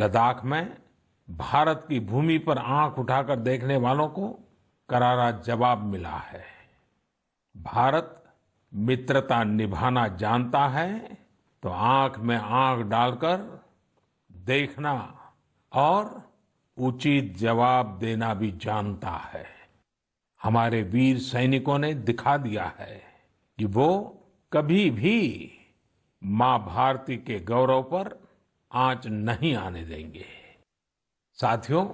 लद्दाख में भारत की भूमि पर आंख उठाकर देखने वालों को करारा जवाब मिला है भारत मित्रता निभाना जानता है तो आंख में आंख डालकर देखना और उचित जवाब देना भी जानता है हमारे वीर सैनिकों ने दिखा दिया है कि वो कभी भी मां भारती के गौरव पर आंच नहीं आने देंगे साथियों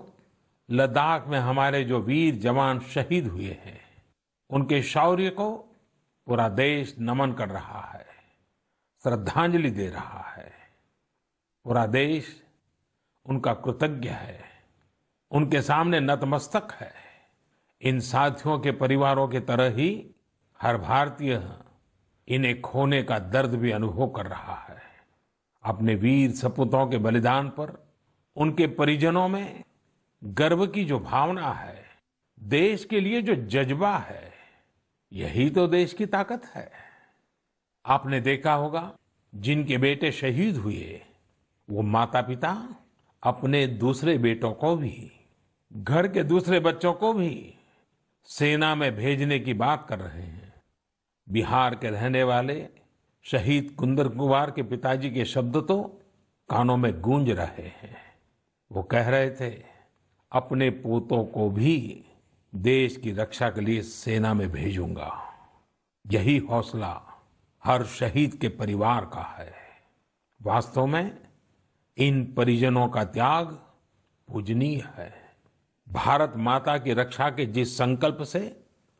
लद्दाख में हमारे जो वीर जवान शहीद हुए हैं उनके शौर्य को पूरा देश नमन कर रहा है श्रद्धांजलि दे रहा है पूरा देश उनका कृतज्ञ है उनके सामने नतमस्तक है इन साथियों के परिवारों की तरह ही हर भारतीय इन्हें खोने का दर्द भी अनुभव कर रहा है अपने वीर सपूतों के बलिदान पर उनके परिजनों में गर्व की जो भावना है देश के लिए जो जज्बा है यही तो देश की ताकत है आपने देखा होगा जिनके बेटे शहीद हुए वो माता पिता अपने दूसरे बेटों को भी घर के दूसरे बच्चों को भी सेना में भेजने की बात कर रहे हैं बिहार के रहने वाले शहीद कुंदर कुमार के पिताजी के शब्द तो कानों में गूंज रहे हैं वो कह रहे थे अपने पोतों को भी देश की रक्षा के लिए सेना में भेजूंगा यही हौसला हर शहीद के परिवार का है वास्तव में इन परिजनों का त्याग पूजनीय है भारत माता की रक्षा के जिस संकल्प से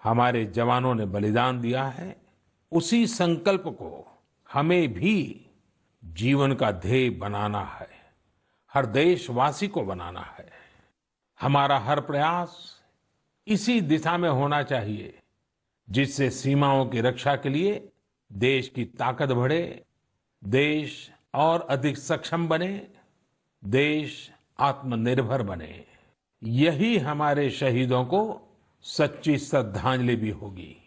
हमारे जवानों ने बलिदान दिया है उसी संकल्प को हमें भी जीवन का ध्येय बनाना है हर देशवासी को बनाना है हमारा हर प्रयास इसी दिशा में होना चाहिए जिससे सीमाओं की रक्षा के लिए देश की ताकत बढ़े देश और अधिक सक्षम बने देश आत्मनिर्भर बने यही हमारे शहीदों को सच्ची श्रद्धांजलि भी होगी